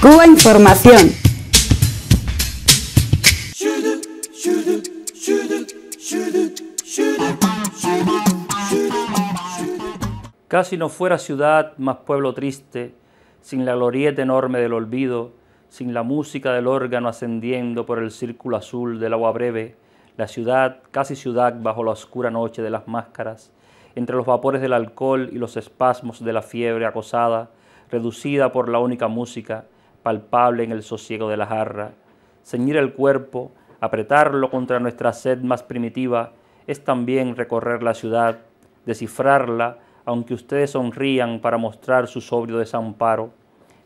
Cuba Información. Casi no fuera ciudad más pueblo triste, sin la glorieta enorme del olvido, sin la música del órgano ascendiendo por el círculo azul del agua breve, la ciudad, casi ciudad bajo la oscura noche de las máscaras, entre los vapores del alcohol y los espasmos de la fiebre acosada, reducida por la única música, palpable en el sosiego de la jarra, ceñir el cuerpo, apretarlo contra nuestra sed más primitiva, es también recorrer la ciudad, descifrarla, aunque ustedes sonrían para mostrar su sobrio desamparo.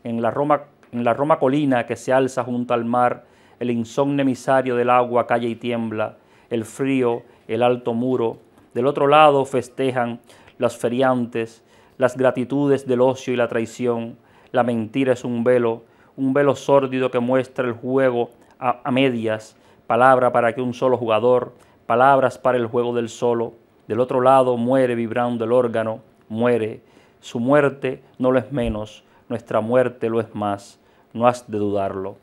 En la Roma, la Roma colina que se alza junto al mar, el insomne emisario del agua calle y tiembla, el frío, el alto muro, del otro lado festejan las feriantes, las gratitudes del ocio y la traición, la mentira es un velo, un velo sórdido que muestra el juego a, medias, palabra para que un solo jugador, palabras para el juego del solo. Del otro lado muere vibrando el órgano, muere. Su muerte no lo es menos, nuestra muerte lo es más, no has de dudarlo.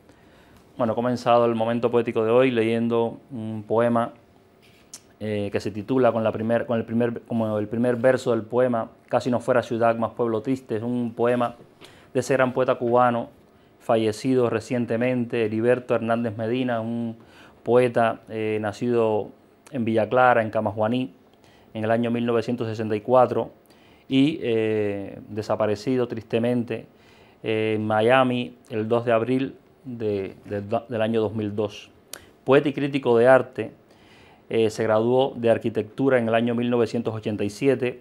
Bueno, comenzado el momento poético de hoy leyendo un poema eh, que se titula con, la primer, con el primer, como el primer verso del poema, Casi no fuera ciudad más pueblo triste. Es un poema de ese gran poeta cubano fallecido recientemente, Heriberto Hernández Medina, un poeta eh, nacido en Villa Clara, en Camajuaní, en el año 1964, y eh, desaparecido tristemente eh, en Miami el 2 de abril del año 2002. Poeta y crítico de arte, se graduó de arquitectura en el año 1987,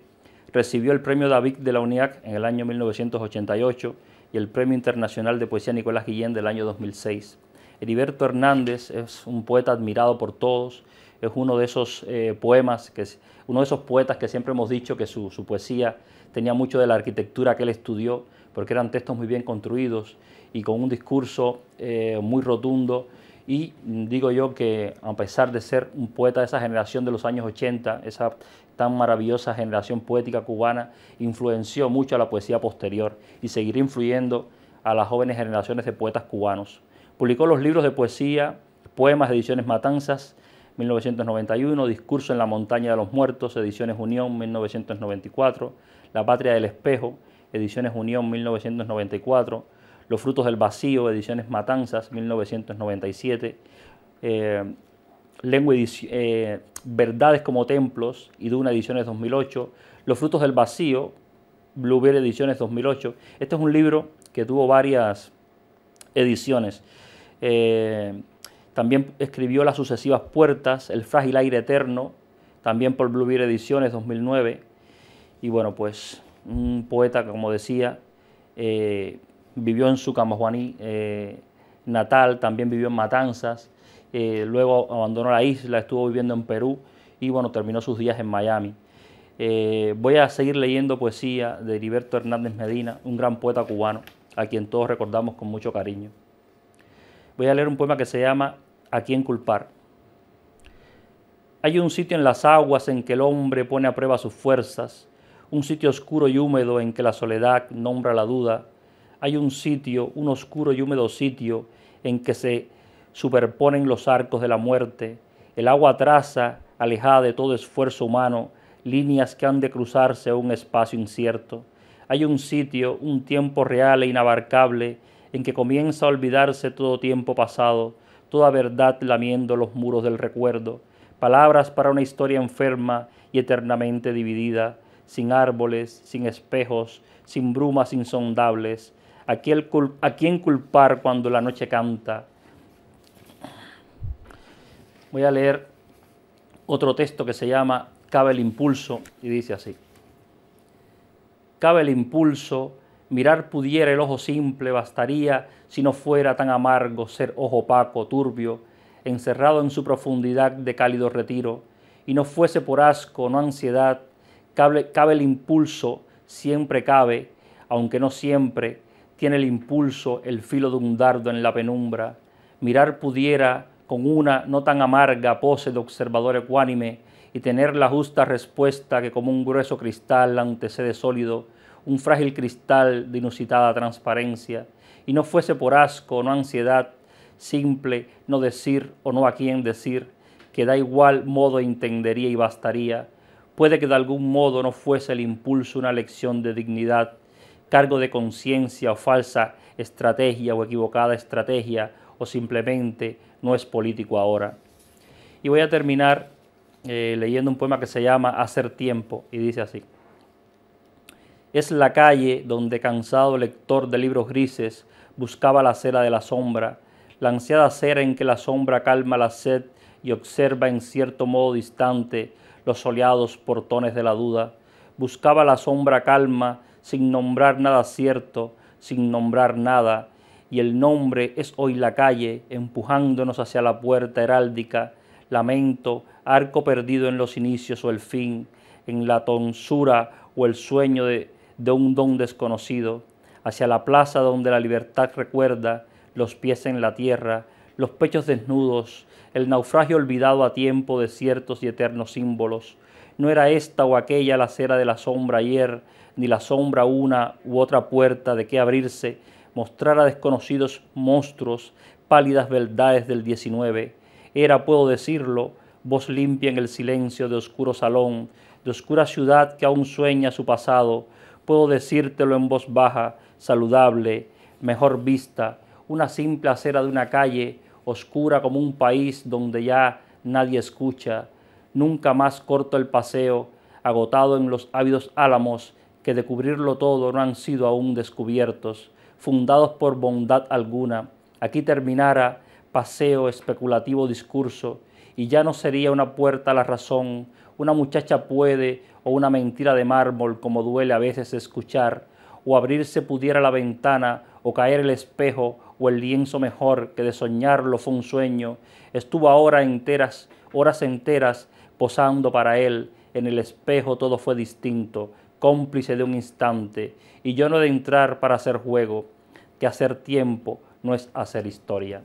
recibió el premio David de la UNIAC en el año 1988, y el Premio Internacional de Poesía Nicolás Guillén del año 2006. Heriberto Hernández es un poeta admirado por todos, es uno de esos eh, poemas, que, uno de esos poetas que siempre hemos dicho que su, poesía tenía mucho de la arquitectura que él estudió, porque eran textos muy bien construidos y con un discurso eh, muy rotundo. Y mm, digo yo que a pesar de ser un poeta de esa generación de los años 80, esa tan maravillosa generación poética cubana influenció mucho a la poesía posterior y seguirá influyendo a las jóvenes generaciones de poetas cubanos. Publicó los libros de poesía, poemas ediciones Matanzas, 1991, Discurso en la Montaña de los Muertos, Ediciones Unión, 1994, La Patria del Espejo, Ediciones Unión, 1994, Los Frutos del Vacío, Ediciones Matanzas, 1997, eh, Lengua eh, Verdades como Templos, y Iduna Ediciones 2008, Los Frutos del Vacío, Bluebird Ediciones 2008. Este es un libro que tuvo varias ediciones. Eh, también escribió Las sucesivas puertas, El frágil aire eterno, también por Bluebeard Ediciones 2009. Y bueno, pues un poeta, como decía, eh, vivió en su Camajuaní natal, también vivió en Matanzas, eh, luego abandonó la isla, estuvo viviendo en Perú y bueno, terminó sus días en Miami. Eh, voy a seguir leyendo poesía de Heriberto Hernández Medina, un gran poeta cubano, a quien todos recordamos con mucho cariño. Voy a leer un poema que se llama A quién culpar. Hay un sitio en las aguas en que el hombre pone a prueba sus fuerzas, un sitio oscuro y húmedo en que la soledad nombra la duda, hay un sitio, un oscuro y húmedo sitio en que se superponen los arcos de la muerte, el agua traza, alejada de todo esfuerzo humano, líneas que han de cruzarse a un espacio incierto. Hay un sitio, un tiempo real e inabarcable, en que comienza a olvidarse todo tiempo pasado, toda verdad lamiendo los muros del recuerdo, palabras para una historia enferma y eternamente dividida, sin árboles, sin espejos, sin brumas insondables, a quién culpar cuando la noche canta, Voy a leer otro texto que se llama Cabe el impulso y dice así. Cabe el impulso, mirar pudiera el ojo simple, bastaría si no fuera tan amargo ser ojo opaco, turbio, encerrado en su profundidad de cálido retiro, y no fuese por asco, no ansiedad, cabe, cabe el impulso, siempre cabe, aunque no siempre, tiene el impulso el filo de un dardo en la penumbra, mirar pudiera con una no tan amarga pose de observador ecuánime y tener la justa respuesta que como un grueso cristal antecede sólido, un frágil cristal de inusitada transparencia, y no fuese por asco no ansiedad, simple no decir o no a quién decir, que da igual modo entendería y bastaría, puede que de algún modo no fuese el impulso una lección de dignidad, cargo de conciencia o falsa estrategia o equivocada estrategia o simplemente no es político ahora. Y voy a terminar eh, leyendo un poema que se llama Hacer tiempo y dice así. Es la calle donde cansado lector de libros grises buscaba la cera de la sombra, la ansiada cera en que la sombra calma la sed y observa en cierto modo distante los soleados portones de la duda. Buscaba la sombra calma sin nombrar nada cierto, sin nombrar nada, y el nombre es hoy la calle, empujándonos hacia la puerta heráldica, lamento, arco perdido en los inicios o el fin, en la tonsura o el sueño de, un don desconocido, hacia la plaza donde la libertad recuerda, los pies en la tierra, los pechos desnudos, el naufragio olvidado a tiempo de ciertos y eternos símbolos. No era esta o aquella la cera de la sombra ayer, ni la sombra una u otra puerta de qué abrirse, mostrar a desconocidos monstruos, pálidas verdades del 19. Era, puedo decirlo, voz limpia en el silencio de oscuro salón, de oscura ciudad que aún sueña su pasado. Puedo decírtelo en voz baja, saludable, mejor vista, una simple acera de una calle, oscura como un país donde ya nadie escucha. Nunca más corto el paseo, agotado en los ávidos álamos que de cubrirlo todo no han sido aún descubiertos fundados por bondad alguna. Aquí terminara paseo, especulativo discurso, y ya no sería una puerta a la razón, una muchacha puede, o una mentira de mármol, como duele a veces escuchar, o abrirse pudiera la ventana, o caer el espejo, o el lienzo mejor, que de soñarlo fue un sueño, estuvo ahora enteras, horas enteras, posando para él, en el espejo todo fue distinto, cómplice de un instante, y yo no de entrar para hacer juego, que hacer tiempo no es hacer historia.